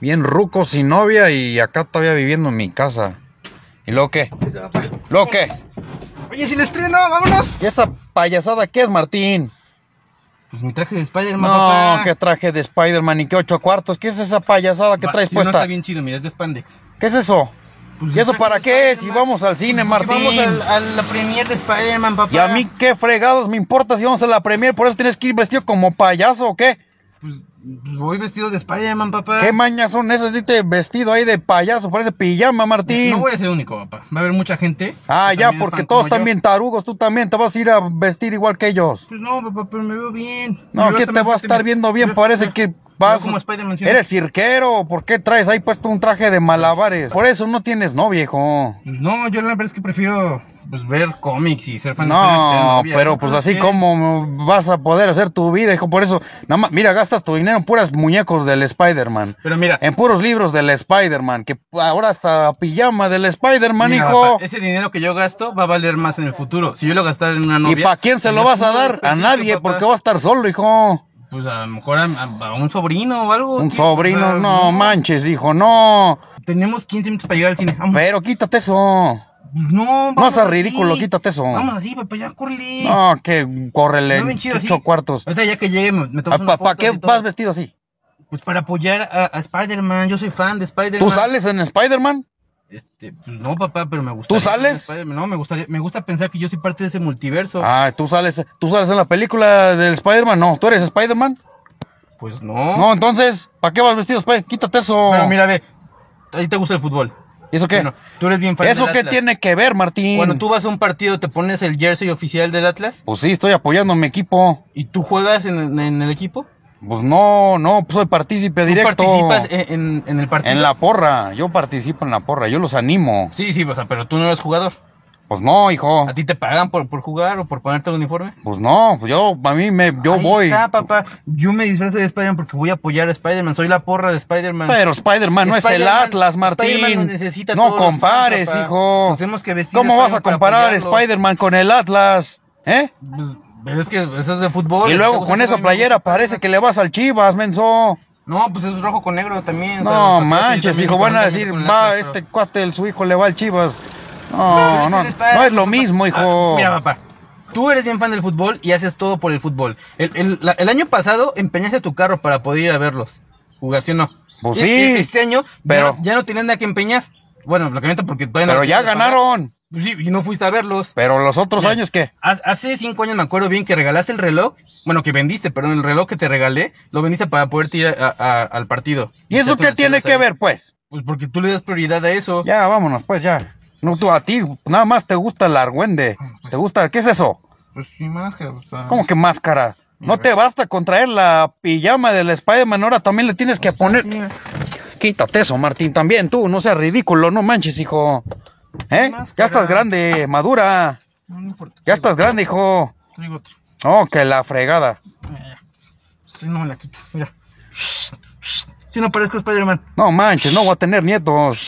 Bien ruco sin novia y acá todavía viviendo en mi casa. ¿Y luego qué? ¿Lo qué? Oye, si sin estreno, vámonos. ¿Y esa payasada qué es, Martín? Pues mi traje de Spider-Man. No, qué traje de Spider-Man y qué ocho cuartos. ¿Qué es esa payasada que traes si puesta? No está bien chido, mira, es de Spandex. ¿Qué es eso? Pues ¿Y eso para qué? Si vamos al cine, Martín. Vamos a la premier de Spider-Man, papá. ¿Y a mí qué fregados me importa si vamos a la premier? Por eso tienes que ir vestido como payaso o qué? Pues, pues, voy vestido de Spider-Man, papá. ¿Qué mañas son esas? Dite vestido ahí de payaso, parece pijama, Martín. No voy a ser único, papá. Va a haber mucha gente. Ah, ya, porque todos también tarugos, tú también te vas a ir a vestir igual que ellos. Pues no, papá, pero me veo bien. No, ¿quién te va a estar viendo bien? parece que pues, eres cirquero, ¿por qué traes ahí puesto un traje de malabares? Por eso no tienes novia, hijo No, yo la verdad es que prefiero pues, ver cómics y ser fan de No, pero pues así como vas a poder hacer tu vida, hijo. Por eso, nada más, mira, gastas tu dinero en puras muñecos del Spider-Man. Pero mira, En puros libros del Spider-Man, que ahora hasta pijama del Spider-Man, hijo. ese dinero que yo gasto va a valer más en el futuro. Si yo lo gastara en una novia ¿Y para quién se lo vas a dar? A nadie, porque va a estar solo, hijo pues a lo mejor a, un sobrino o algo. Un sobrino, no manches, hijo, no. Tenemos 15 minutos para llegar al cine. Pero quítate eso. No, no seas ridículo, quítate eso. Vamos así, papá, ya córrele. No, que córrele. No, chido, ocho cuartos. Ahorita ya que llegue, me, me ah, una ¿Para qué vas vestido así? Pues para apoyar a Spider-Man. Yo soy fan de Spider-Man. ¿Tú sales en Spider-Man? Este, pues no, papá, pero me gusta. ¿Tú sales? No, me gustaría, me gusta pensar que yo soy parte de ese multiverso. Ah, tú sales, tú sales en la película del Spider-Man, no, tú eres Spider-Man. Pues no. No, entonces, ¿para qué vas vestido Spider? Quítate eso. Pero mira, ve, a te gusta el fútbol. ¿Y eso qué? tú eres bien fan ¿Eso qué tiene que ver, Martín? Cuando tú vas a un partido, ¿te pones el jersey oficial del Atlas? Pues sí, estoy apoyando a mi equipo. ¿Y tú juegas en, en el equipo? Pues no, no, pues soy partícipe directo. ¿Tú participas en, el partido? En la porra, yo participo en la porra, yo los animo. Sí, sí, o sea, pero tú no eres jugador. Pues no, hijo. ¿A ti te pagan por, por jugar o por ponerte el uniforme? Pues no, pues yo, a mí me, yo Ahí voy. está, papá. Yo me disfrazo de Spider-Man porque voy a apoyar a Spider-Man. Soy la porra de Spider-Man. Pero Spider-Man no es el Atlas, Martín. necesita no compares, hijo. Nos tenemos que vestir. ¿Cómo vas a comparar Spider-Man con el Atlas? ¿Eh? Pues, pero es que eso es de fútbol. Y luego con esa playera parece que le vas al Chivas, menso. No, pues es rojo con negro también. No, manches, hijo, van a decir, va, este cuate, su hijo le va al Chivas. No, no, no, es lo mismo, ah, hijo. mira, papá, tú eres bien fan del fútbol y haces todo por el fútbol. El, año pasado empeñaste tu carro para poder ir a verlos, jugar, ¿sí o no? Pues sí. Este, año pero... ya, no tienes nada que empeñar. Bueno, lo que porque... pero ya ganaron. Pues sí, y no fuiste a verlos. Pero los otros años, ¿qué? Hace cinco años me acuerdo bien que regalaste el reloj. Bueno, que vendiste, pero el reloj que te regalé, lo vendiste para poder ir al partido. ¿Y, eso qué tiene que ver, pues? Pues porque tú le das prioridad a eso. Ya, vámonos, pues, ya. No, tú a ti, nada más te gusta el argüende. Ah, pues. ¿Te gusta? ¿Qué es eso? Pues mi máscara. Pues, ah. ¿Cómo que máscara? No te basta con traer la pijama del Spider-Man, ahora también le tienes que poner... Quítate eso, Martín, también tú, no seas ridículo, no manches, hijo. ¿Eh? Ya estás grande, madura. No, no importa. Ya estás grande, hijo. Traigo otro. Oh, que la fregada. Eh, si No me la quito, mira. Si no parezco Spider-Man. No manches, no voy a tener nietos.